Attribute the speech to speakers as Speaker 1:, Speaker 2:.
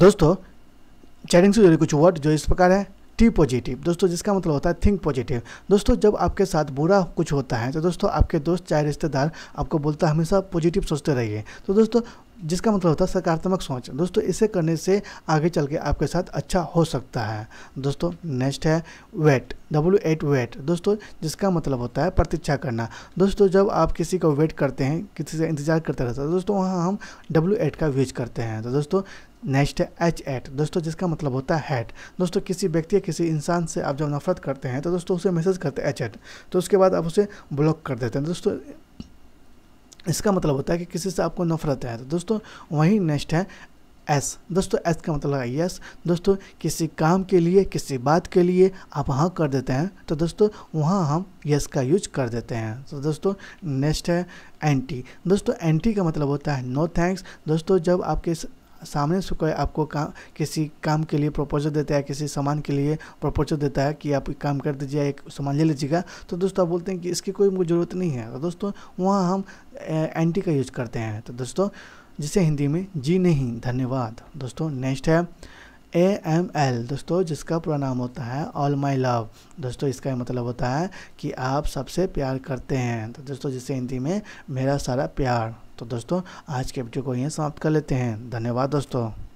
Speaker 1: दोस्तों चैटिंग से जुड़े कुछ वर्ड जो इस प्रकार है टी पॉजिटिव दोस्तों जिसका मतलब होता है थिंक पॉजिटिव दोस्तों जब आपके साथ बुरा कुछ होता है तो दोस्तों आपके दोस्त चाहे रिश्तेदार आपको बोलता है हमेशा पॉजिटिव सोचते रहिए तो दोस्तों जिसका मतलब होता है सकारात्मक सोच दोस्तों इसे करने से आगे चल के आपके साथ अच्छा हो सकता है दोस्तों नेक्स्ट है वेट डब्ल्यू एट वेट दोस्तों जिसका मतलब होता है प्रतीक्षा करना दोस्तों जब आप किसी को वेट करते हैं किसी से इंतजार करते रहते हैं तो दोस्तों वहाँ हम डब्ल्यू एट का यूज करते हैं तो दोस्तों नेक्स्ट है एच एट दोस्तों जिसका मतलब होता है हैट दोस्तों किसी व्यक्ति या किसी इंसान से आप जब नफरत करते हैं तो दोस्तों उसे मैसेज करते हैं एच एट तो उसके बाद आप उसे ब्लॉक कर देते हैं दोस्तों इसका मतलब होता है कि किसी से आपको नफरत है तो दोस्तों वहीं नेक्स्ट है एस दोस्तों एस का मतलब है यस दोस्तों किसी काम के लिए किसी बात के लिए आप हाँ कर देते हैं तो दोस्तों वहाँ हम यस का यूज कर देते हैं तो दोस्तों नेक्स्ट है एंटी दोस्तों एंटी का मतलब होता है नो थैंक्स दोस्तों जब आपके सामने से कोई आपको काम किसी काम के लिए प्रपोजल देता है किसी सामान के लिए प्रपोजल देता है कि आप एक काम कर दीजिए एक सामान ले लीजिएगा तो दोस्तों आप बोलते हैं कि इसकी कोई मुझे ज़रूरत नहीं है तो दोस्तों वहाँ हम एंटी का यूज करते हैं तो दोस्तों जिसे हिंदी में जी नहीं धन्यवाद दोस्तों नेक्स्ट है ए एम एल दोस्तों जिसका पूरा नाम होता है ऑल माई लव दोस्तों इसका मतलब होता है कि आप सबसे प्यार करते हैं तो दोस्तों जिससे हिंदी में मेरा सारा प्यार तो दोस्तों आज के वीडियो को यहीं समाप्त कर लेते हैं धन्यवाद दोस्तों